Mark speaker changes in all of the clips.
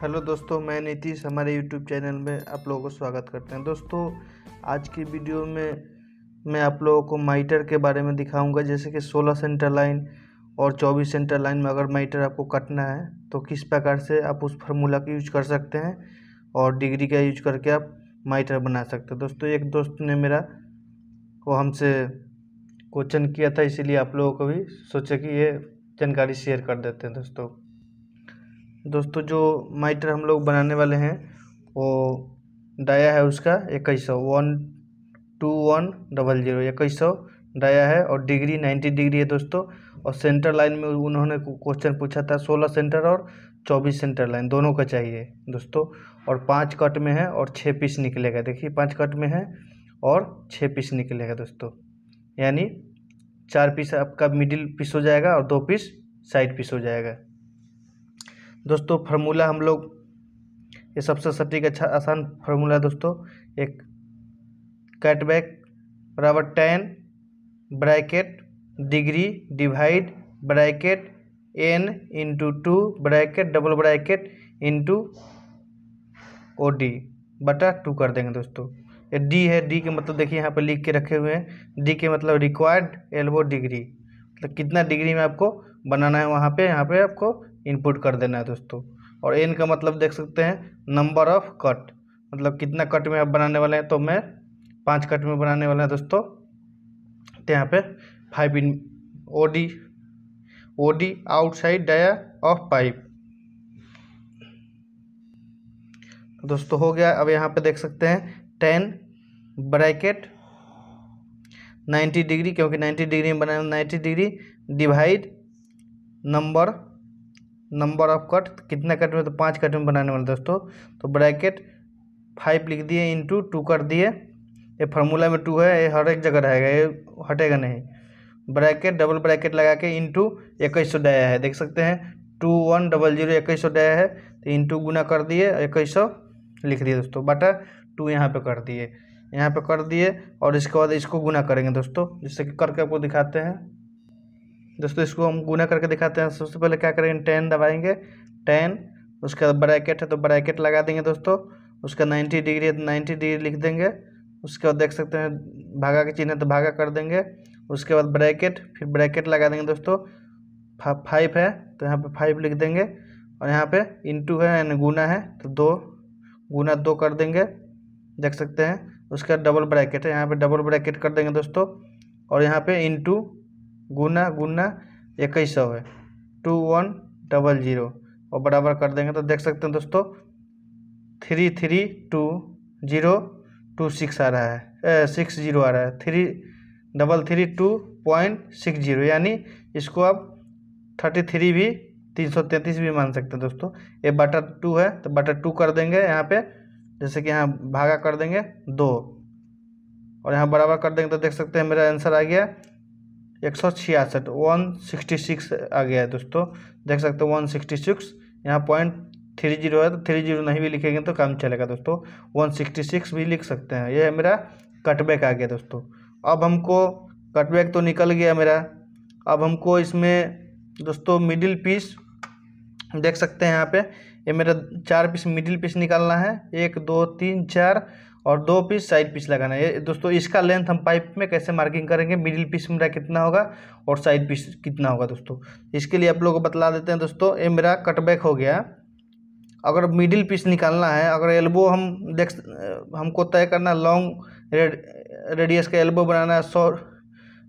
Speaker 1: hello दोस्तों मैं नीतीश हमारे यूट्यूब चैनल में आप लोगों को स्वागत करते हैं दोस्तों आज की वीडियो में मैं आप लोगों को माइटर के बारे में दिखाऊंगा जैसे कि 16 सेंटर लाइन और 24 सेंटर लाइन में अगर माइटर आपको कटना है तो किस प्रकार से आप उस फार्मूला का यूज कर सकते हैं और डिग्री का यूज करके आप माइटर बना सकते हैं दोस्तों एक दोस्त ने मेरा वो हमसे क्वेश्चन किया था इसीलिए आप लोगों को भी सोचे कि ये जानकारी शेयर कर देते हैं दोस्तों दोस्तों जो माइटर हम लोग बनाने वाले हैं वो डाया है उसका इक्कीस सौ one two one double zero इक्कीस सौ डाया है और डिग्री नाइन्टी डिग्री है दोस्तों और सेंटर लाइन में उन्होंने क्वेश्चन पूछा था सोलह सेंटर और चौबीस सेंटर लाइन दोनों का चाहिए दोस्तों और पाँच कट में है और छः पीस निकलेगा देखिए पाँच कट में है और छः पीस निकलेगा दोस्तों यानी चार पीस आपका मिडिल पीस हो जाएगा और दो पीस साइड पीस हो जाएगा दोस्तों फार्मूला हम लोग ये सबसे सटीक अच्छा आसान फार्मूला दोस्तों एक कटबैक बराबर ten bracket degree divide bracket N into two bracket double bracket into O D बटा टू कर देंगे दोस्तों ये डी है डी के मतलब देखिए यहाँ पर लिख के रखे हुए हैं डी के मतलब रिक्वायर्ड एल्बो डिग्री मतलब कितना डिग्री में आपको बनाना है वहाँ पे यहाँ पे आपको इनपुट कर देना है दोस्तों और एन का मतलब देख सकते हैं नंबर ऑफ कट मतलब कितना कट में आप बनाने वाले हैं तो मैं पाँच कट में बनाने वाला है दोस्तों तो यहाँ पे five in O D O D outside dia of pipe दोस्तों हो गया अब यहाँ पे देख सकते हैं टेन ब्रैकेट नाइन्टी डिग्री क्योंकि नाइन्टी डिग्री में बना ninety degree divide number number of cut कितना कट में तो पाँच कट में बनाने वाले दोस्तों तो ब्रैकेट फाइव लिख दिए इंटू टू कर दिए ये फार्मूला में टू है ये हर एक जगह रहेगा ये हटेगा नहीं ब्रैकेट डबल ब्रैकेट लगा के टू इक्कीस सौ डाया है देख सकते हैं टू वन डबल जीरो इक्कीस सौ डाया है तो टू गुना कर दिए इक्कीस सौ लिख दिए दोस्तों बटा टू यहाँ पर कर दिए यहाँ पर कर दिए और इसके बाद इसको गुना करेंगे दोस्तों जिससे कि करके आपको दिखाते हैं दोस्तों इसको हम गुना करके दिखाते हैं सबसे पहले क्या करेंगे टेन दबाएंगे टेन उसके बाद ब्रैकेट है तो ब्रैकेट लगा देंगे दोस्तों उसका नाइन्टी डिग्री है तो नाइन्टी डिग्री लिख देंगे उसके बाद देख सकते हैं भागा के चिन्ह है तो भागा कर देंगे उसके बाद ब्रैकेट फिर ब्रैकेट लगा देंगे दोस्तों फाइव है तो यहाँ पर फाइव लिख देंगे और यहाँ पर इंटू है यानी गुना है तो दो गुना दो कर देंगे देख सकते हैं उसका डबल ब्रैकेट है यहाँ पे डबल ब्रैकेट कर देंगे दोस्तों और यहाँ पे टू गुना गुना इक्कीस सौ है टू वन डबल ज़ीरो और बराबर कर देंगे तो देख सकते हैं दोस्तों three three two zero two six आ रहा है सिक्स जीरो आ रहा है three double three two point six zero यानी इसको आप थर्टी थ्री भी तीन सौ तैंतीस भी मान सकते हैं दोस्तों ये बटर टू है तो बटर टू कर देंगे यहाँ पे जैसे कि यहाँ भागा कर देंगे दो और यहाँ बराबर कर देंगे तो देख सकते हैं मेरा आंसर आ गया एक सौ छियासठ वन सिक्सटी सिक्स आ गया है दोस्तों देख सकते हो वन सिक्सटी सिक्स यहाँ पॉइंट थ्री जीरो है तो थ्री जीरो नहीं भी लिखेंगे तो काम चलेगा दोस्तों वन सिक्सटी सिक्स भी लिख सकते हैं यह है मेरा कटबैक आ गया दोस्तों अब हमको कटबैक तो निकल गया मेरा अब हमको इसमें दोस्तों मिडिल पीस देख सकते हैं यहाँ पे ये मेरा चार पीस मिडिल पीस निकालना है एक दो तीन चार और दो पीस साइड पीस लगाना है दोस्तों इसका लेंथ हम पाइप में कैसे मार्किंग करेंगे मिडिल पीस मेरा कितना होगा और साइड पीस कितना होगा दोस्तों इसके लिए आप लोगों को बतला देते हैं दोस्तों ये मेरा कटबैक हो गया अगर मिडिल पीस निकालना है अगर एल्बो हम देख हमको तय करना लॉन्ग रेड रेडियस का एल्बो बनाना है शॉर्ट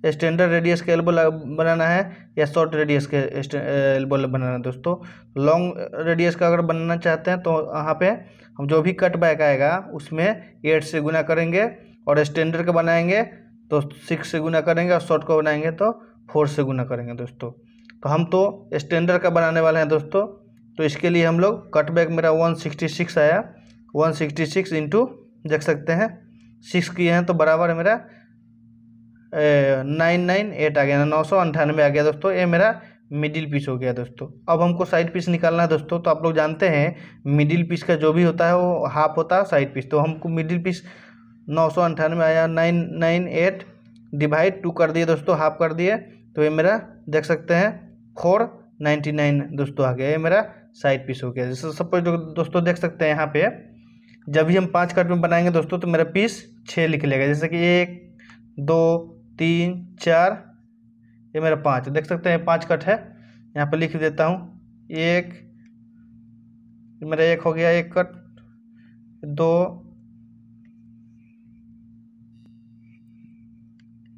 Speaker 1: स्टैंडर्ड रेडियस के एल्बो बनाना है या शॉर्ट रेडियस के एल्बो बनाना है दोस्तों लॉन्ग रेडियस का अगर बनाना चाहते हैं तो यहाँ पे हम जो भी कट बैक आएगा उसमें एट से गुना करेंगे और स्टैंडर्ड का बनाएंगे तो सिक्स से गुना करेंगे और शॉर्ट का बनाएंगे तो फोर से गुना करेंगे दोस्तों तो हम तो स्टैंडर्ड का बनाने वाले हैं दोस्तों तो इसके लिए हम लोग कट बैक मेरा वन सिक्सटी सिक्स आया वन सिक्सटी सिक्स इंटू देख सकते हैं सिक्स किए हैं तो बराबर है मेरा नाइन नाइन एट आ गया ना नौ सौ अंठानवे आ गया दोस्तों ये मेरा मिडिल पीस हो गया दोस्तों अब हमको साइड पीस निकालना है दोस्तों तो आप लोग जानते हैं मिडिल पीस का जो भी होता है वो हाफ होता है साइड पीस तो हमको मिडिल पीस नौ सौ अंठानवे आया nine nine eight divide two कर दिए दोस्तों हाफ कर दिए तो ये मेरा देख सकते हैं फोर नाइन्टी नाइन दोस्तों आ गया ये मेरा साइड पीस हो गया जैसे सब दोस्तों देख सकते हैं यहाँ पे जब भी हम पाँच कट में बनाएंगे दोस्तों तो मेरा पीस छः निकलेगा जैसे कि एक दो तीन चार ये मेरा पाँच देख सकते हैं पाँच कट है यहाँ पर लिख देता हूँ एक मेरा एक हो गया एक कट दो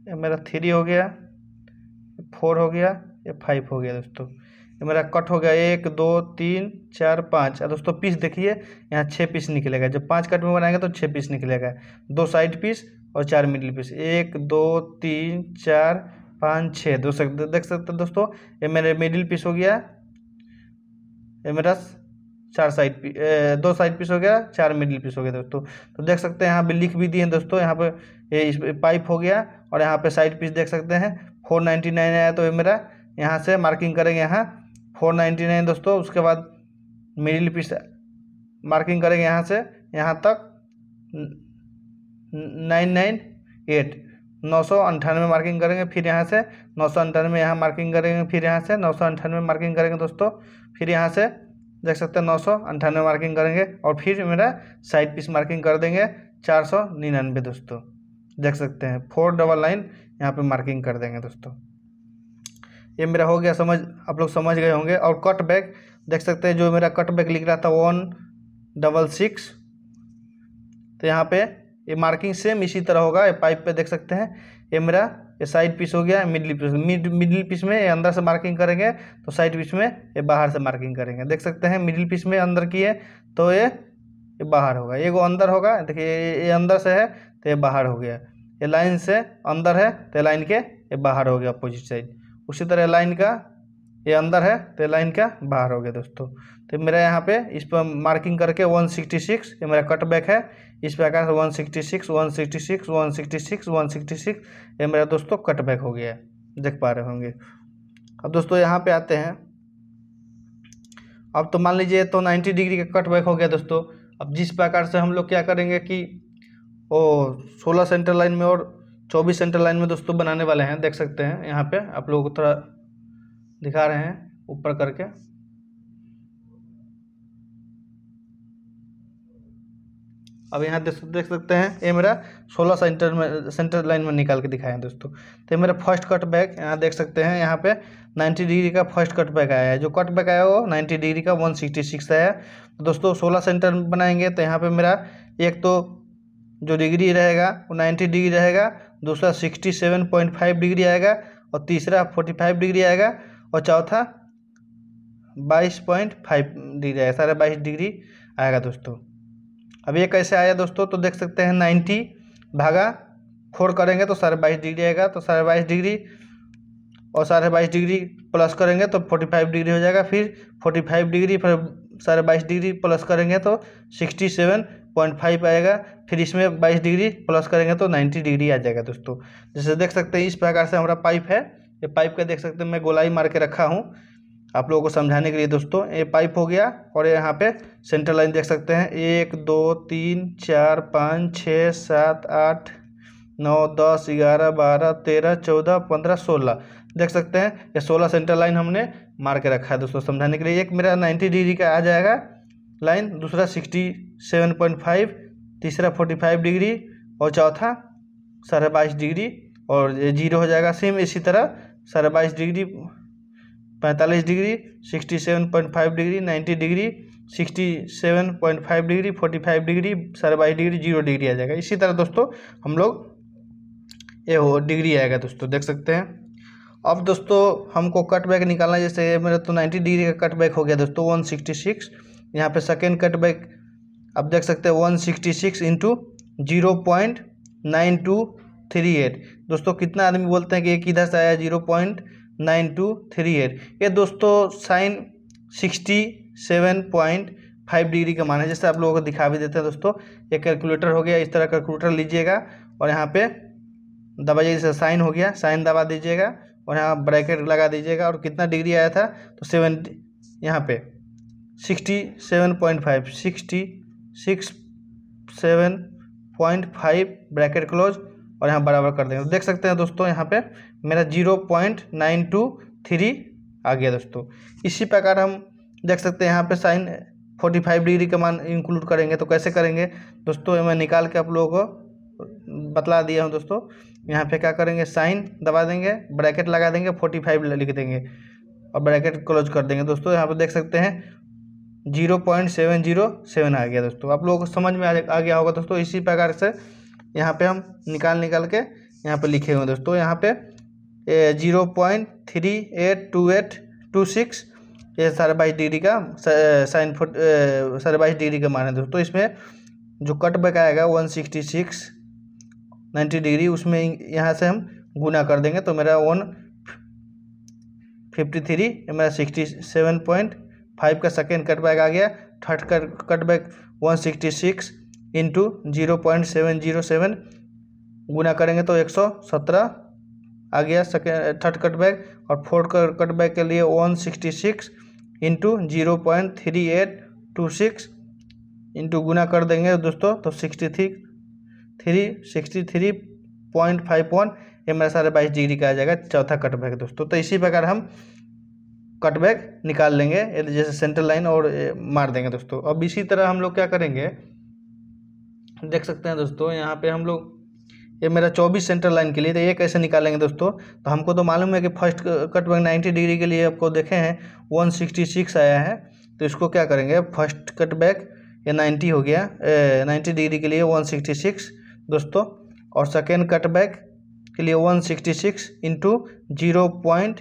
Speaker 1: ये मेरा थ्री हो गया फोर हो गया ये फाइव हो गया दोस्तों ये मेरा कट हो गया एक दो तीन चार पाँच और दोस्तों पीस देखिए यहाँ छः पीस निकलेगा जब पाँच कट में बनाएंगे तो छः पीस निकलेगा दो साइड पीस और चार मिडिल पीस एक दो तीन चार पाँच छः दो सकते देख सकते दोस्तों ये मेरे मिडिल पीस हो गया ये मेरा चार साइड पी दो साइड पीस हो गया चार मिडिल पीस हो गया दोस्तों तो देख सकते हैं यहाँ पे लिख भी दिए दोस्तों यहाँ पे ये इस पाइप हो गया और यहाँ पे साइड पीस देख सकते हैं फोर नाइन्टी नाइन आया तो ये मेरा यहाँ से मार्किंग करेंगे यहाँ फोर नाइन्टी नाइन दोस्तों उसके बाद मिडिल पीस मार्किंग करेंगे यहाँ से यहाँ तक नाइन नाइन एट नौ सौ अंठानवे मार्किंग करेंगे फिर यहाँ से नौ सौ अंठानवे यहाँ मार्किंग करेंगे फिर यहाँ से नौ सौ अंठानवे मार्किंग करेंगे दोस्तों फिर यहाँ से देख सकते हैं नौ सौ अंठानवे मार्किंग करेंगे और फिर मेरा साइड पीस मार्किंग कर देंगे चार सौ निन्यानवे दोस्तों देख सकते हैं फोर डबल लाइन यहाँ पर मार्किंग कर देंगे दोस्तों ये मेरा हो गया समझ आप लोग समझ गए होंगे और कट बैक देख सकते हैं जो मेरा कट बैक लिख रहा था वन डबल सिक्स तो यहाँ पे ये मार्किंग सेम इसी तरह होगा ये पाइप पे देख सकते हैं ये मेरा ये साइड पीस हो गया मिडिल पीस मिडिल पीस में ये अंदर से मार्किंग करेंगे तो साइड पीस में ये बाहर से मार्किंग करेंगे देख सकते हैं मिडिल पीस में अंदर की है तो ये ये बाहर होगा ये वो अंदर होगा देखिए ये अंदर से है तो ये बाहर हो गया ये लाइन से अंदर है तो लाइन के ये बाहर हो गया अपोजिट साइड उसी तरह लाइन का ये अंदर है तो लाइन का बाहर हो गया दोस्तों तो मेरा यहाँ पे इस पर मार्किंग करके 166 ये मेरा कटबैक है इस प्रकार से 166 166 166 166 ये मेरा दोस्तों कटबैक हो गया है देख पा रहे होंगे अब दोस्तों यहाँ पे आते हैं अब तो मान लीजिए तो 90 डिग्री का कटबैक हो गया दोस्तों अब जिस प्रकार से हम लोग क्या करेंगे कि वो सोलह सेंटर लाइन में और चौबीस सेंटर लाइन में दोस्तों बनाने वाले हैं देख सकते हैं यहाँ पे आप लोग थोड़ा दिखा रहे हैं ऊपर करके अब यहाँ देख सकते हैं ये मेरा 16 सेंटर में सेंटर लाइन में निकाल के दिखाया हैं दोस्तों तो ये मेरा फर्स्ट कट बैक यहाँ देख सकते हैं यहाँ पे 90 डिग्री का फर्स्ट कट बैक आया है जो कट बैक आया वो 90 डिग्री का 166 आया तो दोस्तों 16 सेंटर बनाएंगे तो यहाँ पे मेरा एक तो जो डिग्री रहेगा वो नाइन्टी डिग्री रहेगा दूसरा sixty seven point five degree आएगा और तीसरा फोर्टी फाइव डिग्री आएगा और चौथा बाईस पॉइंट फाइव डिग्री आएगा साढ़े बाईस डिग्री आएगा दोस्तों अब ये कैसे आया दोस्तों तो देख सकते हैं नाइन्टी भागा फोर करेंगे तो साढ़े बाईस डिग्री आएगा तो साढ़े बाईस डिग्री और साढ़े बाईस डिग्री प्लस करेंगे तो फोर्टी फाइव डिग्री हो जाएगा फिर फोर्टी फाइव डिग्री फिर साढ़े बाईस डिग्री प्लस करेंगे तो सिक्सटी सेवन पॉइंट फाइव आएगा फिर इसमें बाईस डिग्री प्लस करेंगे तो नाइन्टी डिग्री आ जाएगा दोस्तों जैसे देख सकते हैं इस प्रकार से हमारा पाइप है ये पाइप का देख सकते हैं मैं गोलाई मार के रखा हूँ आप लोगों को समझाने के लिए दोस्तों ये पाइप हो गया और यहाँ पे सेंटर लाइन देख सकते हैं एक दो तीन चार पाँच छः सात आठ नौ दस ग्यारह बारह तेरह चौदह पंद्रह सोलह देख सकते हैं ये सोलह सेंटर लाइन हमने मार के रखा है दोस्तों समझाने के लिए एक मेरा नाइन्टी डिग्री का आ जाएगा लाइन दूसरा सिक्सटी सेवन पॉइंट फाइव तीसरा फोर्टी फाइव डिग्री और चौथा साढ़े बाईस डिग्री और ये जीरो हो जाएगा सेम इसी तरह साढ़े बाईस डिग्री पैंतालीस degree sixty seven point five degree ninety degree sixty seven point five degree forty five degree साढ़े बाईस डिग्री जीरो डिग्री आ जाएगा इसी तरह दोस्तों हम लोग ये हो डिग्री आएगा दोस्तों देख सकते हैं अब दोस्तों हमको कट बैक निकालना जैसे मेरा तो नाइन्टी डिग्री का कट बैक हो गया दोस्तों वन सिक्सटी सिक्स यहाँ पर सेकेंड कट बैक अब देख सकते हैं one sixty six into zero point nine two three eight दोस्तों कितना आदमी बोलते हैं कि एक किधर से आया zero point nine two three eight ये दोस्तों sine sixty seven point five degree का मान है जैसे आप लोगों को दिखा भी देते हैं दोस्तों ये कैलकुलेटर हो गया इस तरह कैलकुलेटर लीजिएगा और यहाँ पे दबाइए जैसे साइन हो गया साइन दबा दीजिएगा और यहाँ ब्रैकेट लगा दीजिएगा और कितना डिग्री आया था तो सेवन यहाँ पे sixty seven point five sixty six seven point five bracket close और यहाँ बराबर कर देंगे तो देख सकते हैं दोस्तों यहाँ पे मेरा zero point nine two three आ गया दोस्तों इसी प्रकार हम देख सकते हैं यहाँ पे साइन फोर्टी फाइव डिग्री का मान इंक्लूड करेंगे तो कैसे करेंगे दोस्तों मैं निकाल के आप लोगों को बतला दिया हूँ दोस्तों यहाँ पे क्या करेंगे साइन दबा देंगे ब्रैकेट लगा देंगे फोर्टी फाइव लिख देंगे और ब्रैकेट क्लोज कर देंगे दोस्तों यहाँ पर देख सकते हैं zero point seven zero seven आ गया दोस्तों आप लोगों को समझ में आ गया होगा दोस्तों इसी प्रकार से यहाँ पे हम निकाल निकाल के यहाँ पे लिखे हुए हैं दोस्तों यहाँ पे zero point three eight two eight two six ये साढ़े बाईस डिग्री का साइन फोट साढ़े बाईस डिग्री का मान है दोस्तों इसमें जो कट बैक आएगा one sixty six ninety degree उसमें यहाँ से हम गुना कर देंगे तो मेरा वन फिफ्टी थ्री मेरा सिक्सटी सेवन पॉइंट फाइव का सेकेंड कट बैक आ गया third cut cut back one sixty six into zero point seven zero seven गुना करेंगे तो एक सौ सत्रह आ गया सेकेंड थर्ड कट बैक और फोर्थ कट बैक के लिए one sixty six into zero point three eight two six into गुना कर देंगे दोस्तों तो sixty three three sixty three point five one ये मेरा साढ़े बाईस डिग्री का आ जाएगा चौथा कट बैक दोस्तों तो इसी प्रकार हम कट बैक निकाल लेंगे जैसे सेंटर लाइन और मार देंगे दोस्तों अब इसी तरह हम लोग क्या करेंगे देख सकते हैं दोस्तों यहाँ पे हम लोग ये मेरा 24 सेंटर लाइन के लिए तो ये कैसे निकालेंगे दोस्तों तो हमको तो मालूम है कि first cut back ninety degree के लिए आपको देखे हैं वन आया है तो इसको क्या करेंगे फर्स्ट कट बैक ये नाइन्टी हो गया नाइन्टी डिग्री के लिए वन दोस्तों और सेकेंड कट बैक के लिए 166 sixty six into zero point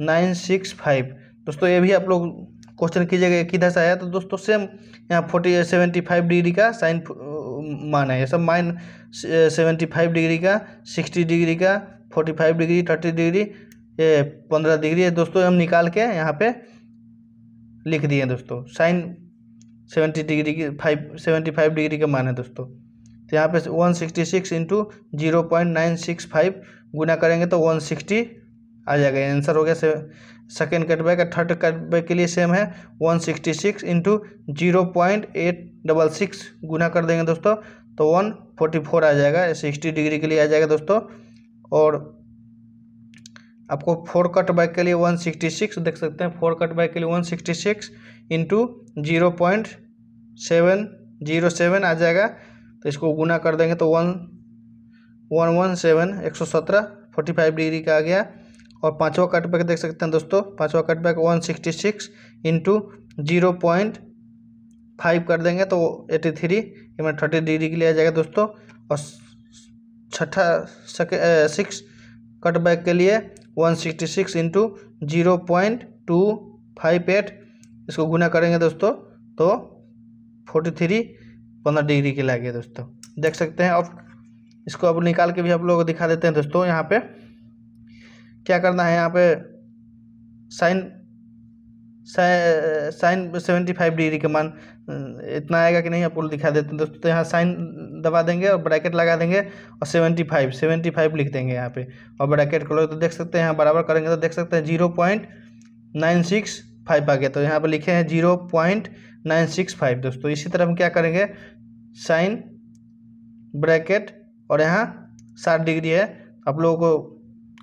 Speaker 1: nine six five दोस्तों ये भी आप लोग क्वेश्चन कीजिएगा किधर से आया तो दोस्तों सेम यहाँ फोर्टी सेवेंटी फाइव डिग्री का साइन uh, मान है ये सब माइन सेवेंटी फाइव डिग्री का सिक्सटी डिग्री का forty five degree thirty degree ये पंद्रह डिग्री है दोस्तों हम निकाल के यहाँ पे लिख दिए दोस्तों साइन सेवेंटी डिग्री की फाइव सेवेंटी फाइव डिग्री का मान है दोस्तों तो यहाँ पे one sixty six into zero point nine six five गुना करेंगे तो वन सिक्सटी आ जाएगा आंसर हो गया सेकेंड कटबैक और थर्ड कटबैक के लिए सेम है one sixty six into zero point eight double six गुना कर देंगे दोस्तों तो वन फोर्टी फोर आ जाएगा सिक्सटी डिग्री के लिए आ जाएगा दोस्तों और आपको फोर कट बैक के लिए वन सिक्सटी सिक्स देख सकते हैं फोर कट बैक के लिए one sixty six into zero point seven zero seven आ जाएगा तो इसको गुना कर देंगे तो वन वन वन सेवन एक सौ सत्रह फोर्टी फाइव डिग्री का आ गया और पाँचवा कटबैक देख सकते हैं दोस्तों पाँचवा cutback one sixty six into zero point five कर देंगे तो एटी थ्री ये मैं थर्टी डिग्री के लिए आ जाएगा दोस्तों और छठा सके सिक्स कटबैक के लिए one sixty six into zero point two five eight इसको गुना करेंगे दोस्तों तो फोर्टी थ्री पंद्रह डिग्री के गया दोस्तों देख सकते हैं अब इसको अब निकाल के भी आप लोगों को दिखा देते हैं दोस्तों यहाँ पर क्या करना है यहाँ पे sine sine seventy five degree के मान इतना आएगा कि नहीं आपको दिखा देते हैं दोस्तों तो यहाँ साइन दबा देंगे और ब्रैकेट लगा देंगे और सेवेंटी फाइव सेवेंटी फाइव लिख देंगे यहाँ पे और ब्रैकेट खोलो तो देख सकते हैं यहाँ बराबर करेंगे तो देख सकते हैं zero point nine six five आ गया तो यहाँ पर लिखे हैं zero point nine six five दोस्तों इसी तरह हम क्या करेंगे साइन ब्रैकेट और यहाँ साठ डिग्री है आप लोगों को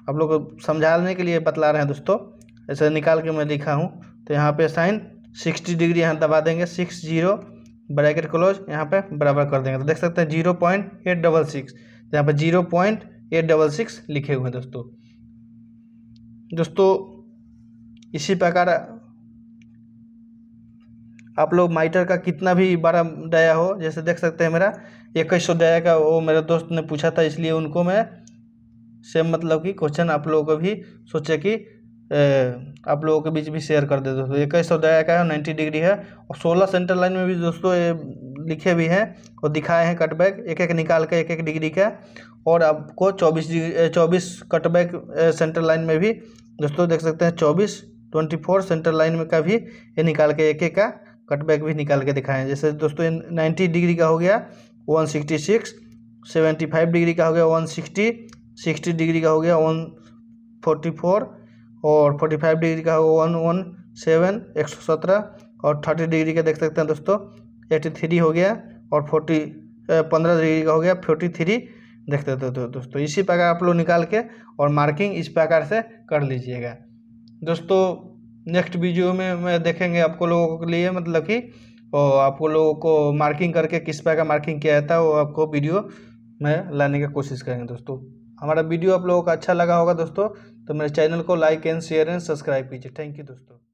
Speaker 1: आप लोग को समझाने के लिए बतला रहे हैं दोस्तों ऐसे निकाल के मैं लिखा हूँ तो यहाँ पे साइन सिक्सटी डिग्री यहाँ दबा देंगे सिक्स जीरो ब्रैकेट क्लोज यहाँ पे बराबर कर देंगे तो देख सकते हैं zero point eight double six तो यहाँ पर zero point eight double six लिखे हुए हैं दोस्तों दोस्तों इसी प्रकार आप लोग माइटर का कितना भी बड़ा डाया हो जैसे देख सकते हैं मेरा इक्कीस सौ डाया का वो मेरे दोस्त ने पूछा था इसलिए उनको मैं सेम मतलब कि क्वेश्चन आप लोगों को भी सोचे कि आप लोगों के बीच भी शेयर कर दे दोस्तों इक्कीस सौ दया का है नाइन्टी डिग्री है और सोलह सेंटर लाइन में भी दोस्तों ये लिखे भी हैं और दिखाए हैं कटबैक एक एक निकाल के एक एक डिग्री का और आपको चौबीस डिग्री चौबीस कटबैक सेंटर लाइन में भी दोस्तों देख सकते हैं चौबीस ट्वेंटी फोर सेंटर लाइन में का भी ये निकाल के एक एक का कटबैक भी निकाल के दिखाए हैं जैसे दोस्तों नाइन्टी डिग्री का हो गया one sixty six seventy five degree का हो गया वन सिक्सटी सिक्सटी डिग्री का हो गया वन फोर्टी फोर और फोर्टी फाइव डिग्री का गया वन वन सेवन एक सौ सत्रह और थर्टी डिग्री का देख सकते हैं दोस्तों एटी थ्री हो गया और फोर्टी पंद्रह डिग्री का हो गया फोर्टी थ्री देखते सकते तो दोस्तों इसी प्रकार आप लोग निकाल के और मार्किंग इस प्रकार से कर लीजिएगा दोस्तों नेक्स्ट वीडियो में मैं देखेंगे आपको लोगों के लिए मतलब कि और आपको लोगों को मार्किंग करके किस प्रकार मार्किंग किया जाता है वो आपको वीडियो में लाने की कोशिश करेंगे दोस्तों हमारा वीडियो आप लोगों का अच्छा लगा होगा दोस्तों तो मेरे चैनल को like and share and subscribe कीजिए थैंक यू दोस्तों